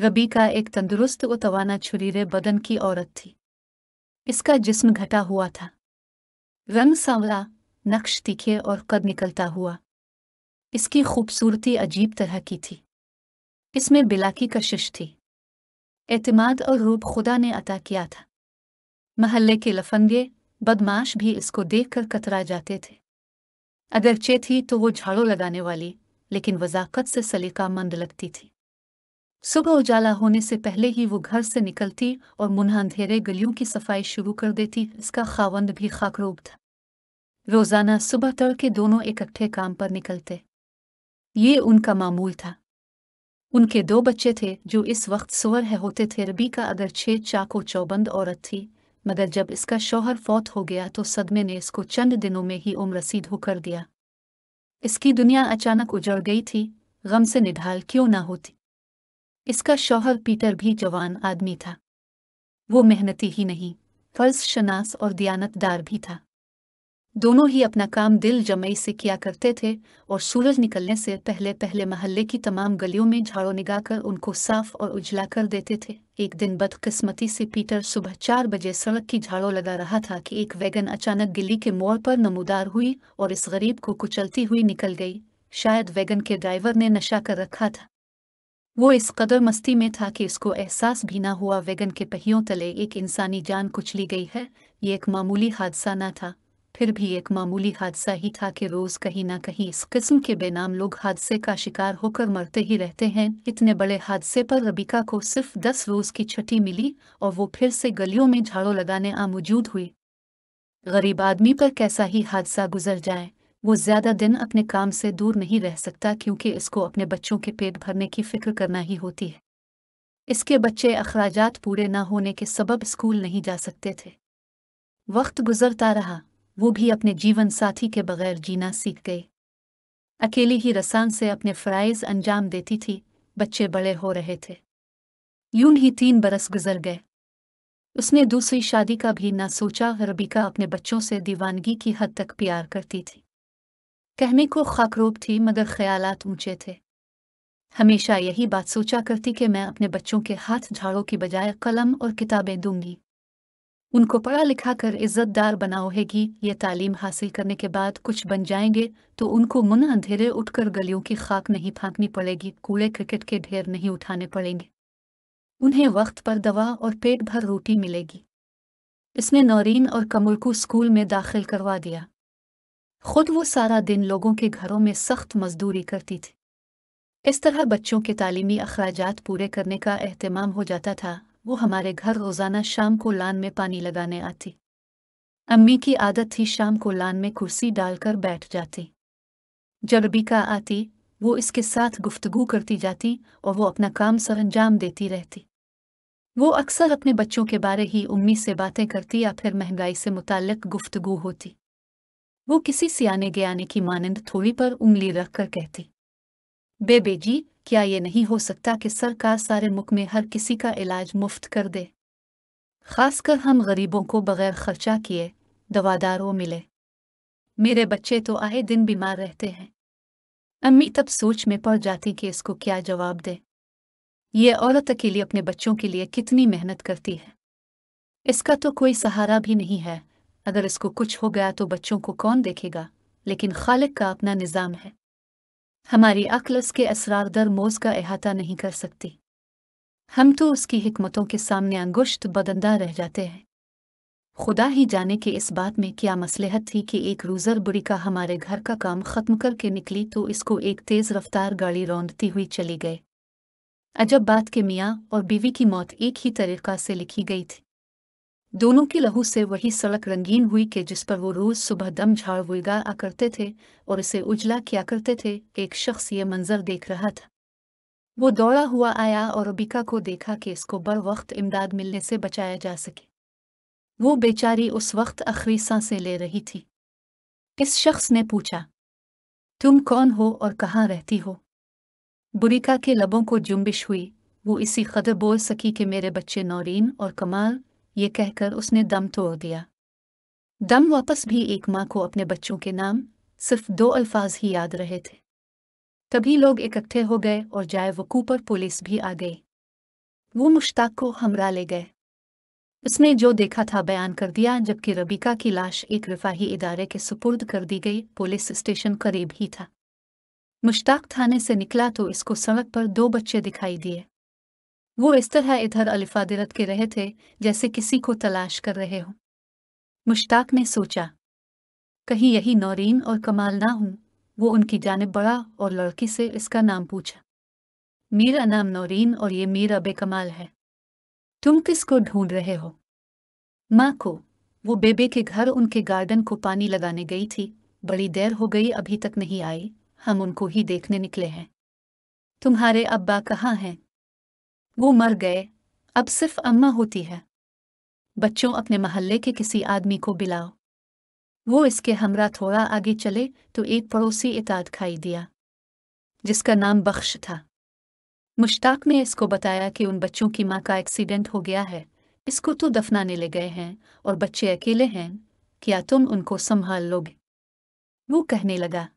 रबीका एक तंदुरुस्त उतवाना छुरीरे बदन की औरत थी इसका जिस्म घटा हुआ था रंग सांवला नक्श तीखे और कद निकलता हुआ इसकी खूबसूरती अजीब तरह की थी इसमें बिलाकी कशिश थी एतमाद और रूप खुदा ने अता किया था महल्ले के लफंगे बदमाश भी इसको देखकर कतरा जाते थे अगर चे थी तो वो झाड़ू लगाने वाली लेकिन वजाकत से सलीका मंद लगती थी सुबह उजाला होने से पहले ही वो घर से निकलती और मुनहंधेरे अंधेरे गलियों की सफाई शुरू कर देती इसका खावंद भी खाकरूब था रोजाना सुबह तड़के दोनों इकट्ठे काम पर निकलते ये उनका मामूल था उनके दो बच्चे थे जो इस वक्त सुअर है होते थे रबी का अगर छे चाको चौबंद औरत थी मगर जब इसका शौहर फौत हो गया तो सदमे ने इसको चंद दिनों में ही उम्र होकर दिया इसकी दुनिया अचानक उजड़ गई थी गम से निढाल क्यों ना होती इसका शौहर पीटर भी जवान आदमी था वो मेहनती ही नहीं फर्ज शनास और दयानतदार भी था दोनों ही अपना काम दिल जमई से किया करते थे और सूरज निकलने से पहले पहले मोहल्ले की तमाम गलियों में झाड़ों निगा कर उनको साफ और उजला कर देते थे एक दिन बदकिस्मती से पीटर सुबह चार बजे सड़क की झाड़ों लगा रहा था कि एक वैगन अचानक गिल्ली के मोड़ पर नमूदार हुई और इस गरीब को कुचलती हुई निकल गई शायद वैगन के ड्राइवर ने नशा कर रखा था वो इस कदर मस्ती में था कि उसको एहसास भी ना हुआ वेगन के पहियों तले एक इंसानी जान कुचली गई है ये एक मामूली हादसा ना था फिर भी एक मामूली हादसा ही था कि रोज़ कहीं ना कहीं इस किस्म के बेनाम लोग हादसे का शिकार होकर मरते ही रहते हैं इतने बड़े हादसे पर रबिका को सिर्फ दस रोज़ की छठी मिली और वो फिर से गलियों में झाड़ों लगाने आमूजूद हुई गरीब आदमी पर कैसा ही हादसा गुजर जाए वो ज़्यादा दिन अपने काम से दूर नहीं रह सकता क्योंकि इसको अपने बच्चों के पेट भरने की फ़िक्र करना ही होती है इसके बच्चे अखराजात पूरे न होने के सबब स्कूल नहीं जा सकते थे वक्त गुजरता रहा वो भी अपने जीवन साथी के बगैर जीना सीख गई अकेली ही रसान से अपने फ़राइज़ अंजाम देती थी बच्चे बड़े हो रहे थे यूं ही तीन बरस गुजर गए उसने दूसरी शादी का भी ना सोचा रबीका अपने बच्चों से दीवानगी की हद तक प्यार करती थी कहने को खाकरोप थी मगर ख्यालात ऊंचे थे हमेशा यही बात सोचा करती कि मैं अपने बच्चों के हाथ झाड़ों की बजाय कलम और किताबें दूंगी उनको पढ़ा लिखा कर इज्जतदार बनाओगी ये तालीम हासिल करने के बाद कुछ बन जाएंगे तो उनको मुन अंधेरे उठकर गलियों की खाक नहीं फांकनी पड़ेगी कूड़े क्रिकेट के ढेर नहीं उठाने पड़ेंगे उन्हें वक्त पर दवा और पेट भर रोटी मिलेगी इसने नौरीन और कमल को स्कूल में दाखिल करवा दिया खुद वो सारा दिन लोगों के घरों में सख्त मजदूरी करती थी इस तरह बच्चों के तालीमी अखराज पूरे करने का अहतमाम हो जाता था वो हमारे घर रोज़ाना शाम को लान में पानी लगाने आती अम्मी की आदत थी शाम को लान में कुर्सी डालकर बैठ जाती जब बीका आती वो इसके साथ गुफ्तगु करती जाती और वो अपना काम अंजाम देती रहती वो अक्सर अपने बच्चों के बारे ही उम्मी से बातें करती या फिर महंगाई से मुतक गुफ्तगु होती वो किसी सियाने गयाने की मानंद थोड़ी पर उंगली रखकर कहती बेबे जी क्या ये नहीं हो सकता कि सरकार सारे मुख में हर किसी का इलाज मुफ्त कर दे खासकर हम गरीबों को बगैर खर्चा किए दवादारों मिले मेरे बच्चे तो आए दिन बीमार रहते हैं अम्मी तब सोच में पड़ जाती कि इसको क्या जवाब दे ये औरत अकेली अपने बच्चों के लिए कितनी मेहनत करती है इसका तो कोई सहारा भी नहीं है अगर इसको कुछ हो गया तो बच्चों को कौन देखेगा लेकिन खालिक का अपना निज़ाम है हमारी अक्ल उसके असरार दर मोज का अहाता नहीं कर सकती हम तो उसकी हिकमतों के सामने अंगुश्त बदंदा रह जाते हैं खुदा ही जाने के इस बात में क्या मसलहत थी कि एक रूज़र बुरी का हमारे घर का काम ख़त्म करके निकली तो इसको एक तेज़ रफ्तार गाड़ी रौंदती हुई चली गई अजब बात के मियाँ और बीवी की मौत एक ही तरीक़ा से लिखी गई थी दोनों के लहू से वही सड़क रंगीन हुई कि जिस पर वो रोज सुबह दम झाड़ वुलगा आ करते थे और इसे उजला किया करते थे एक शख्स ये मंजर देख रहा था वो दौड़ा हुआ आया और अबिका को देखा कि इसको बर वक्त इमदाद मिलने से बचाया जा सके वो बेचारी उस वक्त अखरी सांसें ले रही थी इस शख्स ने पूछा तुम कौन हो और कहाँ रहती हो बुरिका के लबों को जुम्बिश हुई वो इसी कदर बोल सकी कि मेरे बच्चे नौरीन और कमाल ये कहकर उसने दम तोड़ दिया दम वापस भी एक माँ को अपने बच्चों के नाम सिर्फ दो अल्फाज ही याद रहे थे तभी लोग इकट्ठे हो गए और जाए वकू पर पुलिस भी आ गई वो मुश्ताक को हमरा ले गए उसने जो देखा था बयान कर दिया जबकि रबीका की लाश एक रिफाही इदारे के सुपुर्द कर दी गई पुलिस स्टेशन करीब ही था मुश्ताक थाने से निकला तो इसको सड़क पर दो बच्चे दिखाई दिए वो इस तरह इधर अलिफा दिरत के रहे थे जैसे किसी को तलाश कर रहे हो मुश्ताक ने सोचा कहीं यही नौरीन और कमाल ना हूं वो उनकी जानब बड़ा और लड़की से इसका नाम पूछा मेरा नाम नौरीन और ये मेरा बेकमाल है तुम किस को ढूंढ रहे हो माँ को वो बेबे के घर उनके गार्डन को पानी लगाने गई थी बड़ी देर हो गई अभी तक नहीं आई हम उनको ही देखने निकले हैं तुम्हारे अब्बा कहाँ हैं वो मर गए अब सिर्फ अम्मा होती है बच्चों अपने मोहल्ले के किसी आदमी को बिलाओ वो इसके हमरा थोड़ा आगे चले तो एक पड़ोसी इताद खाई दिया जिसका नाम बख्श था मुश्ताक ने इसको बताया कि उन बच्चों की माँ का एक्सीडेंट हो गया है इसको तो दफनाने ले गए हैं और बच्चे अकेले हैं क्या तुम उनको संभाल लोगे वो कहने लगा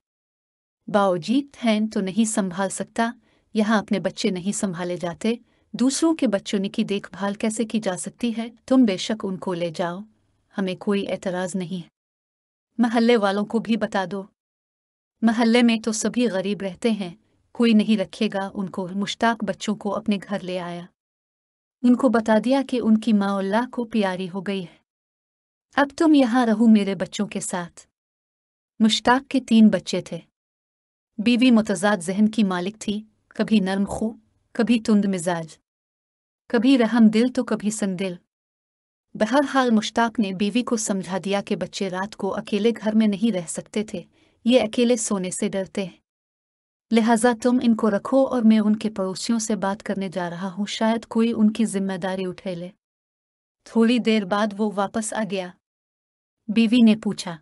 बाओजीत हैं तो नहीं संभाल सकता यहाँ अपने बच्चे नहीं संभाले जाते दूसरों के बच्चों की देखभाल कैसे की जा सकती है तुम बेशक उनको ले जाओ हमें कोई एतराज़ नहीं है महल्ले वालों को भी बता दो महल्ले में तो सभी गरीब रहते हैं कोई नहीं रखेगा उनको मुश्ताक बच्चों को अपने घर ले आया उनको बता दिया कि उनकी माँ अल्लाह को प्यारी हो गई है अब तुम यहाँ रहो मेरे बच्चों के साथ मुश्ताक के तीन बच्चे थे बीवी मुतजाद जहन की मालिक थी कभी नर्म खो कभी तुंद मिजाज कभी रहम दिल तो कभी संदिल बहरहाल मुश्ताक ने बीवी को समझा दिया कि बच्चे रात को अकेले घर में नहीं रह सकते थे ये अकेले सोने से डरते हैं लिहाजा तुम इनको रखो और मैं उनके पड़ोसियों से बात करने जा रहा हूँ शायद कोई उनकी जिम्मेदारी उठे ले थोड़ी देर बाद वो वापस आ गया बीवी ने पूछा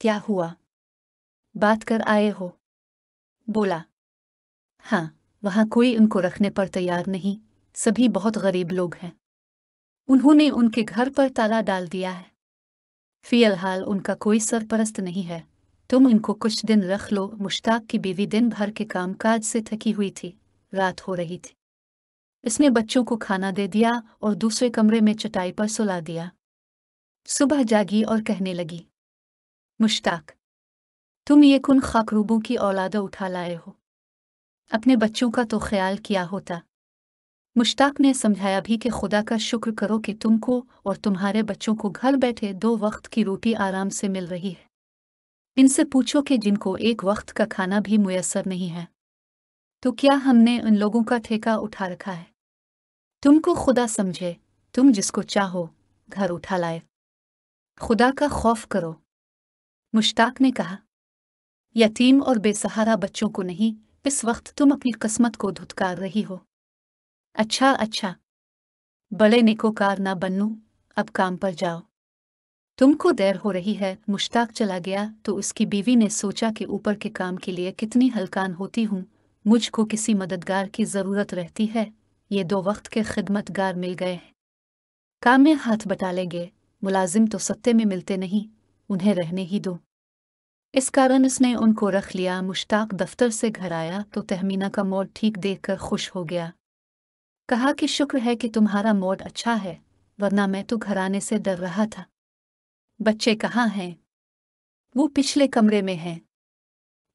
क्या हुआ बात कर आए हो बोला हाँ वहाँ कोई उनको रखने पर तैयार नहीं सभी बहुत गरीब लोग हैं उन्होंने उनके घर पर ताला डाल दिया है फिलहाल उनका कोई सरपरस्त नहीं है तुम इनको कुछ दिन रख लो मुश्ताक की बीवी दिन भर के कामकाज से थकी हुई थी रात हो रही थी इसने बच्चों को खाना दे दिया और दूसरे कमरे में चटाई पर सुला दिया सुबह जागी और कहने लगी मुश्ताक तुम ये कुन खाकरूबों की औलादा उठा लाए हो अपने बच्चों का तो ख्याल किया होता मुश्ताक ने समझाया भी कि खुदा का शुक्र करो कि तुमको और तुम्हारे बच्चों को घर बैठे दो वक्त की रोटी आराम से मिल रही है इनसे पूछो कि जिनको एक वक्त का खाना भी मुयसर नहीं है तो क्या हमने उन लोगों का ठेका उठा रखा है तुमको खुदा समझे तुम जिसको चाहो घर उठा लाए खुदा का खौफ करो मुश्ताक ने कहा यतीम और बेसहारा बच्चों को नहीं इस वक्त तुम अपनी किस्मत को धुतकार रही हो अच्छा अच्छा बड़े निकोकार ना बनू अब काम पर जाओ तुमको देर हो रही है मुश्ताक चला गया तो उसकी बीवी ने सोचा कि ऊपर के काम के लिए कितनी हलकान होती हूँ मुझको किसी मददगार की ज़रूरत रहती है ये दो वक्त के खिदमतगार मिल गए हैं काम में हाथ बटा लेंगे मुलाजिम तो सत्ते में मिलते नहीं उन्हें रहने ही दो इस कारण उसने उनको रख लिया मुश्ताक दफ्तर से घर आया तो तहमीना का मोड़ ठीक देखकर खुश हो गया कहा कि शुक्र है कि तुम्हारा मोड अच्छा है वरना मैं तो घराने से डर रहा था बच्चे कहाँ हैं वो पिछले कमरे में हैं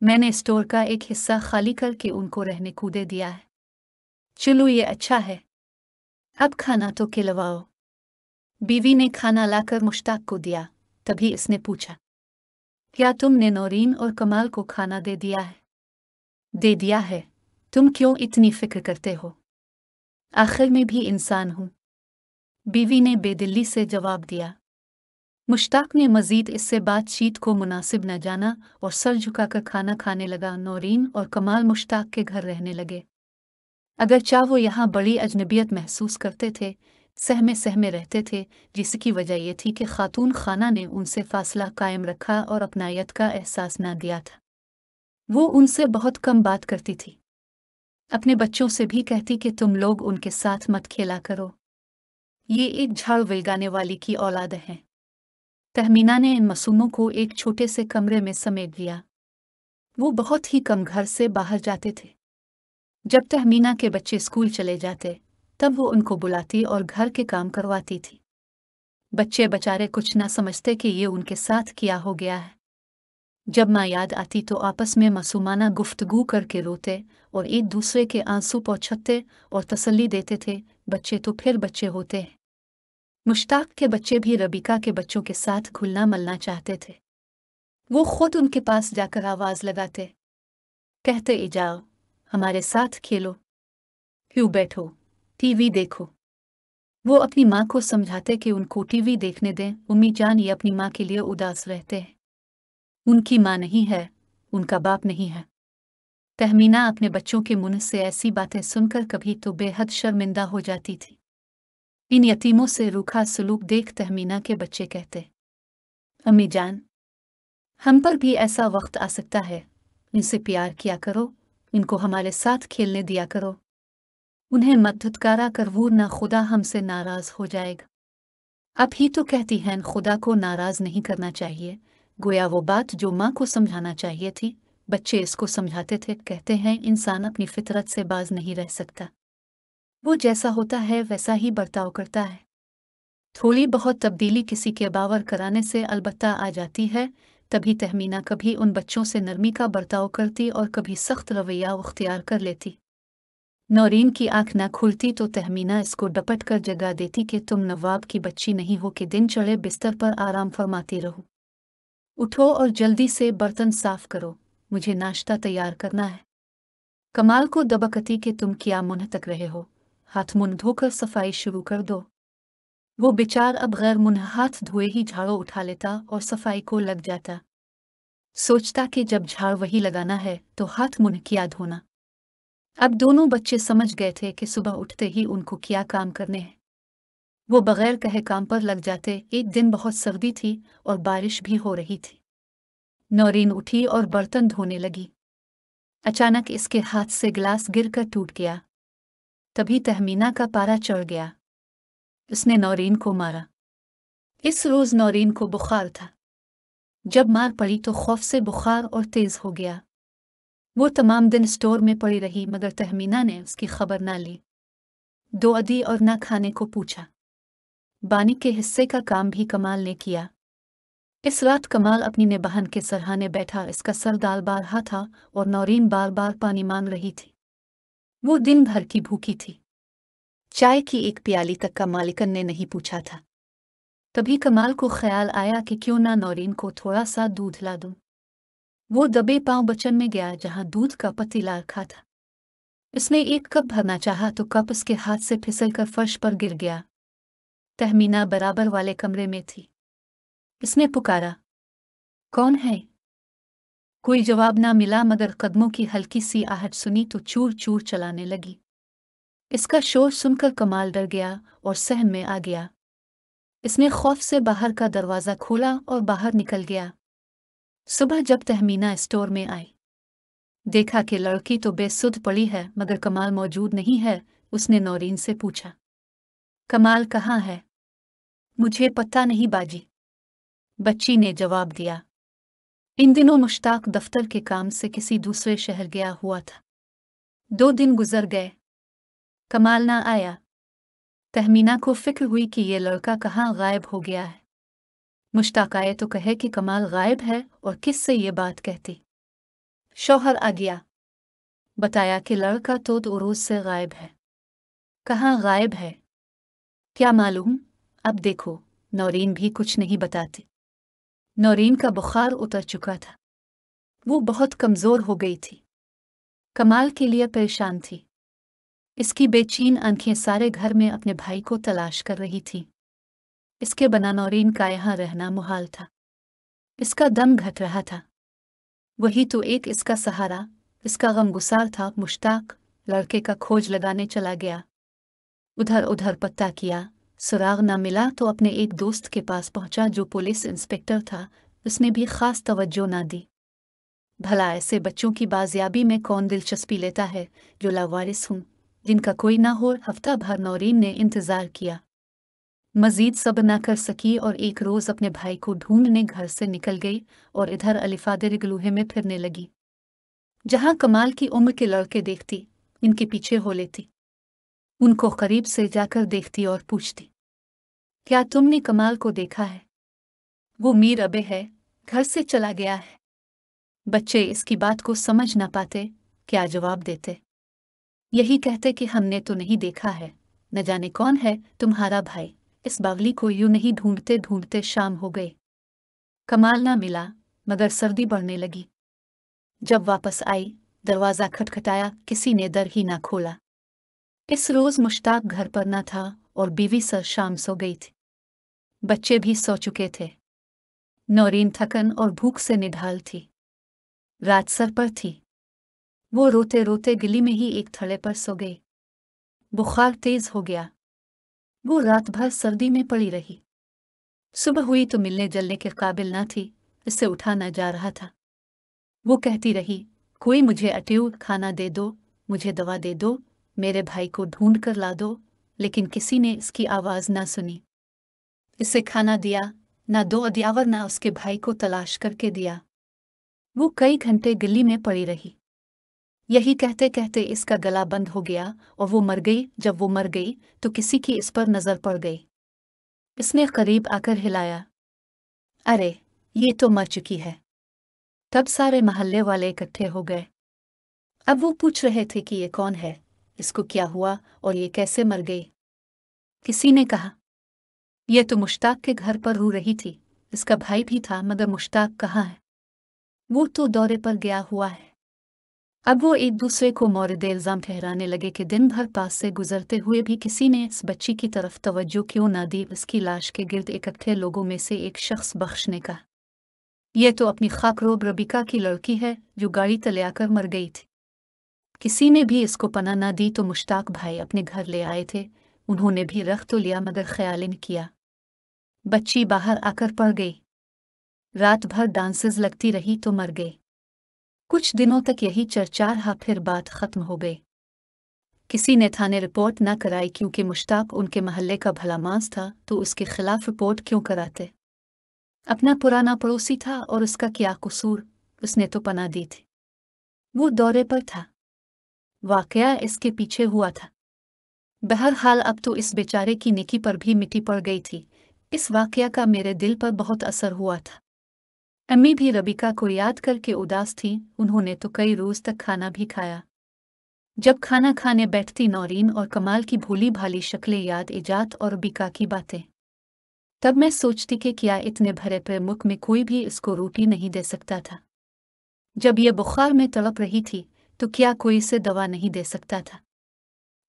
मैंने स्टोर का एक हिस्सा खाली करके उनको रहने कूदे दिया है चलो ये अच्छा है अब खाना तो खिलवाओ बीवी ने खाना लाकर मुश्ताक को दिया तभी इसने पूछा क्या तुमने नौरीन और कमाल को खाना दे दिया है दे दिया है तुम क्यों इतनी फिक्र करते हो आखिर में भी इंसान हूं बीवी ने बेदिल्ली से जवाब दिया मुश्ताक ने मजीद इससे बातचीत को मुनासिब न जाना और सर झुकाकर खाना खाने लगा नौरीन और कमाल मुश्ताक के घर रहने लगे अगरचा वो यहाँ बड़ी अजनबियत महसूस करते थे सहमे सहमे रहते थे जिसकी वजह यह थी कि खातून खाना ने उनसे फासला कायम रखा और अपनायत का एहसास ना दिया था वो उनसे बहुत कम बात करती थी अपने बच्चों से भी कहती कि तुम लोग उनके साथ मत खेला करो ये एक झाड़ विलगाने वाली की औलाद है तहमीना ने इन मासूमों को एक छोटे से कमरे में समेट दिया वो बहुत ही कम घर से बाहर जाते थे जब तहमीना के बच्चे स्कूल चले जाते तब वो उनको बुलाती और घर के काम करवाती थी बच्चे बेचारे कुछ न समझते कि ये उनके साथ किया हो गया है जब माँ याद आती तो आपस में मासूमाना गुफ्तगु करके रोते और एक दूसरे के आंसू पहुँचते और तसल्ली देते थे बच्चे तो फिर बच्चे होते हैं मुश्ताक के बच्चे भी रबिका के बच्चों के साथ घुलना मलना चाहते थे वो खुद उनके पास जाकर आवाज़ लगाते कहते ए जाओ हमारे साथ खेलो क्यों बैठो टीवी देखो वो अपनी माँ को समझाते कि उनको टीवी देखने दें उम्मी जान ये अपनी माँ के लिए उदास रहते हैं उनकी माँ नहीं है उनका बाप नहीं है तहमीना अपने बच्चों के मुंह से ऐसी बातें सुनकर कभी तो बेहद शर्मिंदा हो जाती थी इन यतीमों से रूखा सलूक देख तहमीना के बच्चे कहते अम्मी जान हम पर भी ऐसा वक्त आ सकता है इनसे प्यार किया करो इनको हमारे साथ खेलने दिया करो उन्हें मत धुतकारा कर वो ना खुदा हमसे नाराज हो जाएगा आप ही तो कहती हैं खुदा को नाराज नहीं करना चाहिए गोया वो बात जो माँ को समझाना चाहिए थी बच्चे इसको समझाते थे कहते हैं इंसान अपनी फितरत से बाज नहीं रह सकता वो जैसा होता है वैसा ही बर्ताव करता है थोड़ी बहुत तब्दीली किसी के बावर कराने से अलबत्ता आ जाती है तभी तहमीना कभी उन बच्चों से नरमी का बर्ताव करती और कभी सख्त रवैया उख्तियार कर लेती नौरीन की आंख ना खुलती तो तहमीना इसको डपट कर जगा देती कि तुम नवाब की बच्ची नहीं हो कि दिन चढ़े बिस्तर पर आराम फरमाती रहो उठो और जल्दी से बर्तन साफ करो मुझे नाश्ता तैयार करना है कमाल को दबकती कि तुम क्या मुन तक रहे हो हाथ मुन धोकर सफाई शुरू कर दो वो बेचार अब गैर मुन हाथ धोए ही झाड़ू उठा लेता और सफाई को लग जाता सोचता कि जब झाड़ वही लगाना है तो हाथ मुन क्या धोना अब दोनों बच्चे समझ गए थे कि सुबह उठते ही उनको क्या काम करने हैं वो बगैर कहे काम पर लग जाते एक दिन बहुत सर्दी थी और बारिश भी हो रही थी नौरीन उठी और बर्तन धोने लगी अचानक इसके हाथ से गिलास गिरकर टूट गया तभी तहमीना का पारा चढ़ गया उसने नौरीन को मारा इस रोज नौरीन को बुखार था जब मार पड़ी तो खौफ से बुखार और तेज हो गया वो तमाम दिन स्टोर में पड़ी रही मगर तहमीना ने उसकी खबर ना ली दो अदी और ना खाने को पूछा बानी के हिस्से का काम भी कमाल ने किया इस रात कमाल अपनी निबहन के सरहाने बैठा इसका सर दाल बार रहा था और नौरीन बार बार पानी मांग रही थी वो दिन भर की भूखी थी चाय की एक प्याली तक का मालिकन ने नहीं पूछा था तभी कमाल को ख्याल आया कि क्यों ना नौरीन को थोड़ा सा दूध ला दूं वो दबे पांव बचन में गया जहां दूध का ला रखा था उसने एक कप भरना चाहा तो कप उसके हाथ से फिसल कर फर्श पर गिर गया तहमीना बराबर वाले कमरे में थी इसने पुकारा कौन है कोई जवाब ना मिला मगर कदमों की हल्की सी आहट सुनी तो चूर चूर चलाने लगी इसका शोर सुनकर कमाल डर गया और सहन में आ गया इसने खौफ से बाहर का दरवाज़ा खोला और बाहर निकल गया सुबह जब तहमीना स्टोर में आई देखा कि लड़की तो बेसुध पड़ी है मगर कमाल मौजूद नहीं है उसने नौरीन से पूछा कमाल कहाँ है मुझे पता नहीं बाजी बच्ची ने जवाब दिया इन दिनों मुश्ताक दफ्तर के काम से किसी दूसरे शहर गया हुआ था दो दिन गुजर गए कमाल ना आया तहमीना को फिक्र हुई कि यह लड़का कहाँ गायब हो गया है मुश्ताक आए तो कहे कि कमाल गायब है और किस से ये बात कहती शौहर आ गया बताया कि लड़का तो, तो रोज से गायब है कहाँ गायब है क्या मालूम अब देखो नौरीन भी कुछ नहीं बताती नौरीन का बुखार उतर चुका था वो बहुत कमज़ोर हो गई थी कमाल के लिए परेशान थी इसकी बेचैन आंखें सारे घर में अपने भाई को तलाश कर रही थी इसके बना नौरीन का यहाँ रहना मुहाल था इसका दम घट रहा था वही तो एक इसका सहारा इसका गमगुसार था मुश्ताक लड़के का खोज लगाने चला गया उधर उधर पत्ता किया सुराग न मिला तो अपने एक दोस्त के पास पहुंचा जो पुलिस इंस्पेक्टर था उसने भी खास तवज्जो ना दी भला ऐसे बच्चों की बाजियाबी में कौन दिलचस्पी लेता है जो लावारिस हूं जिनका कोई ना हो हफ्ता भर नौरीन ने इंतजार किया मजीद सब ना कर सकी और एक रोज अपने भाई को ढूंढने घर से निकल गई और इधर अलिफादर गलूहे में फिरने लगी जहां कमाल की उम्र के लड़के देखती इनके पीछे हो लेती उनको करीब से जाकर देखती और पूछती क्या तुमने कमाल को देखा है वो मीर अबे है घर से चला गया है बच्चे इसकी बात को समझ ना पाते क्या जवाब देते यही कहते कि हमने तो नहीं देखा है न जाने कौन है तुम्हारा भाई इस बावली को यूं नहीं ढूंढते ढूंढते शाम हो गए कमाल ना मिला मगर सर्दी बढ़ने लगी जब वापस आई दरवाज़ा खटखटाया किसी ने दर ही ना खोला इस रोज मुश्ताक घर पर न था और बीवी सर शाम सो गई थी बच्चे भी सो चुके थे नौरीन थकन और भूख से निढाल थी रात सर पर थी वो रोते रोते गिली में ही एक थड़े पर सो गई बुखार तेज हो गया वो रात भर सर्दी में पड़ी रही सुबह हुई तो मिलने जलने के काबिल न थी इससे उठा न जा रहा था वो कहती रही कोई मुझे अट्यूर खाना दे दो मुझे दवा दे दो मेरे भाई को ढूंढ कर ला दो लेकिन किसी ने इसकी आवाज़ ना सुनी इसे खाना दिया ना दो अद्यावर ना उसके भाई को तलाश करके दिया वो कई घंटे गिल्ली में पड़ी रही यही कहते कहते इसका गला बंद हो गया और वो मर गई जब वो मर गई तो किसी की इस पर नज़र पड़ गई इसने करीब आकर हिलाया अरे ये तो मर चुकी है तब सारे मोहल्ले वाले इकट्ठे हो गए अब वो पूछ रहे थे कि ये कौन है इसको क्या हुआ और ये कैसे मर गई किसी ने कहा यह तो मुश्ताक के घर पर रो रही थी इसका भाई भी था मगर मुश्ताक कहाँ है वो तो दौरे पर गया हुआ है अब वो एक दूसरे को मौरद इल्ज़ाम ठहराने लगे कि दिन भर पास से गुजरते हुए भी किसी ने इस बच्ची की तरफ तवज्जो क्यों ना दी उसकी लाश के गिर्द इकट्ठे लोगों में से एक शख्स बख्श ने कहा यह तो अपनी खाकरोब रबिका की लड़की है जो गाड़ी तले आकर मर गई थी किसी ने भी इसको पना न दी तो मुश्ताक भाई अपने घर ले आए थे उन्होंने भी रख तो लिया मगर ख्याल न किया बच्ची बाहर आकर पड़ गई रात भर डांसेस लगती रही तो मर गई कुछ दिनों तक यही चर्चा रहा फिर बात खत्म हो गई किसी ने थाने रिपोर्ट न कराई क्योंकि मुश्ताक उनके महल्ले का भला मांस था तो उसके खिलाफ रिपोर्ट क्यों कराते अपना पुराना पड़ोसी था और उसका क्या कसूर उसने तो पना दी थी वो दौरे पर था वाकया इसके पीछे हुआ था बहरहाल अब तो इस बेचारे की निकी पर भी मिट्टी पड़ गई थी इस वाकया का मेरे दिल पर बहुत असर हुआ था अम्मी भी रबिका को याद करके उदास थी उन्होंने तो कई रोज तक खाना भी खाया जब खाना खाने बैठती नौरीन और कमाल की भोली भाली शक्लें याद इजात और रबिका की बातें तब मैं सोचती कि क्या इतने भरे मुख में कोई भी इसको रोटी नहीं दे सकता था जब यह बुखार में तड़प रही थी तो क्या कोई इसे दवा नहीं दे सकता था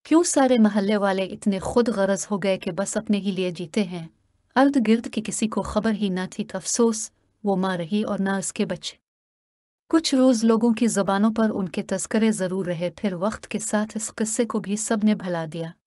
क्यों सारे महल्ले वाले इतने खुद गरज हो गए कि बस अपने ही लिए जीते हैं अर्द गिर्द की किसी को खबर ही न थी तो अफसोस वो माँ रही और न उसके बच्चे कुछ रोज लोगों की जबानों पर उनके तस्करे जरूर रहे फिर वक्त के साथ इस किस्से को भी सबने भला दिया